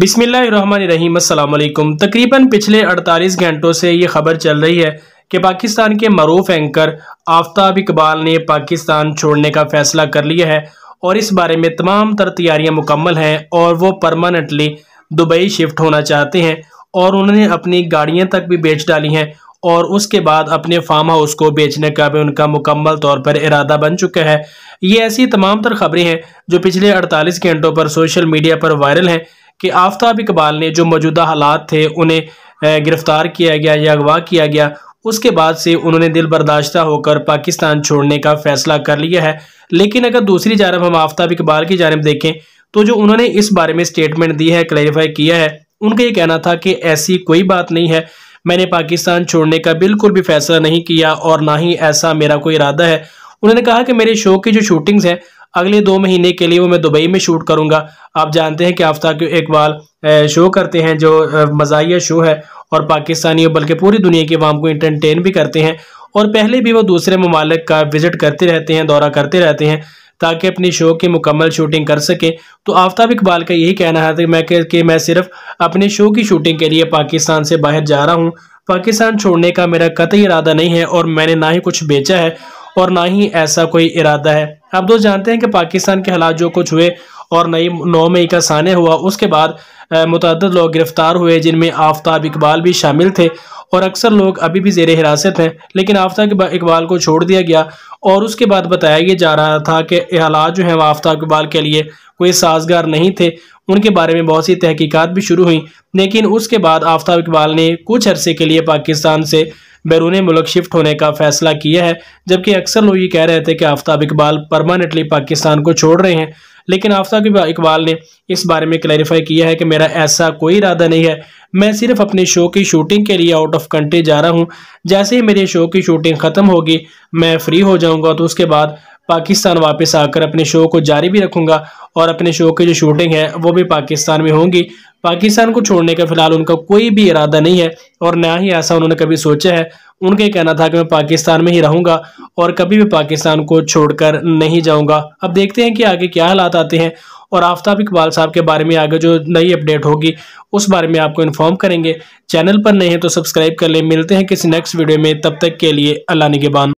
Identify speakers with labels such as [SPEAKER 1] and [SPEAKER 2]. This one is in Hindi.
[SPEAKER 1] बिसमीम अल्लाम तकरीबन पिछले 48 घंटों से ये खबर चल रही है कि पाकिस्तान के मरूफ एंकर आफ्ताब इकबाल ने पाकिस्तान छोड़ने का फैसला कर लिया है और इस बारे में तमाम तर तैयारियाँ मुकम्मल हैं और वो परमानेंटली दुबई शिफ्ट होना चाहते हैं और उन्होंने अपनी गाड़ियाँ तक भी बेच डाली हैं और उसके बाद अपने फार्म हाउस को बेचने का भी उनका मुकम्मल तौर पर इरादा बन चुका है ये ऐसी तमाम तर खबरें हैं जो पिछले 48 घंटों पर सोशल मीडिया पर वायरल हैं कि आफ्ताब इकबाल ने जो मौजूदा हालात थे उन्हें गिरफ़्तार किया गया या अगवा किया गया उसके बाद से उन्होंने दिल बर्दाश्ता होकर पाकिस्तान छोड़ने का फैसला कर लिया है लेकिन अगर दूसरी जानब हम आफ्ताब इकबाल की जानब देखें तो जो उन्होंने इस बारे में स्टेटमेंट दी है क्लैरिफाई किया है उनका ये कहना था कि ऐसी कोई बात नहीं है मैंने पाकिस्तान छोड़ने का बिल्कुल भी फैसला नहीं किया और ना ही ऐसा मेरा कोई इरादा है उन्होंने कहा कि मेरे शो की जो शूटिंग्स हैं अगले दो महीने के लिए वो मैं दुबई में शूट करूंगा आप जानते हैं कि आफ्ताब इकबाल शो करते हैं जो मज़ाहिया शो है और पाकिस्तानियों बल्कि पूरी दुनिया की वाम को इंटरटेन भी करते हैं और पहले भी वो दूसरे ममालिक का विज़िट करते रहते हैं दौरा करते रहते हैं ताकि अपनी शो की मुकम्मल शूटिंग कर सकें तो आफ्ताब इकबाल का यही कहना है मैं कि मैं सिर्फ अपने शो की शूटिंग के लिए पाकिस्तान से बाहर जा रहा हूँ पाकिस्तान छोड़ने का मेरा कतई इरादा नहीं है और मैंने ना ही कुछ बेचा है और ना ही ऐसा कोई इरादा है आप दोस्त जानते हैं कि पाकिस्तान के हालात जो कुछ हुए और नई नौ मई का साने हुआ उसके बाद मुतद लोग गिरफ्तार हुए जिनमें आफ्ताब इकबाल भी शामिल थे और अक्सर लोग अभी भी जेर हिरासत हैं लेकिन आफ्ताब इकबाल को छोड़ दिया गया और उसके बाद बताया ये जा रहा था कि हालात जो हैं वह आफ्ताब इकबाल के लिए कोई साजगार नहीं थे उनके बारे में बहुत सी तहकीकत भी शुरू हुई लेकिन उसके बाद आफ्ताब इकबाल ने कुछ अरसे के लिए पाकिस्तान से बैरून मुल्क शिफ्ट होने का फैसला किया है जबकि अक्सर लोग ये कह रहे थे कि आफ्ताब इकबाल परमानेंटली पाकिस्तान को छोड़ रहे हैं लेकिन आफ्ताब इकबाल ने इस बारे में क्लैरिफाई किया है कि मेरा ऐसा कोई इरादा नहीं है मैं सिर्फ अपने शो की शूटिंग के लिए आउट ऑफ कंट्री जा रहा हूँ जैसे ही मेरे शो की शूटिंग ख़त्म होगी मैं फ्री हो जाऊँगा तो उसके बाद पाकिस्तान वापस आकर अपने शो को जारी भी रखूँगा और अपने शो की जो शूटिंग है वो भी पाकिस्तान में होंगी पाकिस्तान को छोड़ने का फिलहाल उनका कोई भी इरादा नहीं है और ना ही ऐसा उन्होंने कभी सोचा है उनका कहना था कि मैं पाकिस्तान में ही रहूंगा और कभी भी पाकिस्तान को छोड़कर नहीं जाऊंगा अब देखते हैं कि आगे क्या हालात आते हैं और आफ्ताब इकबाल साहब के बारे में आगे जो नई अपडेट होगी उस बारे में आपको इन्फॉर्म करेंगे चैनल पर नहीं है तो सब्सक्राइब कर लें मिलते हैं किसी नेक्स्ट वीडियो में तब तक के लिए अल्लाह निगेबान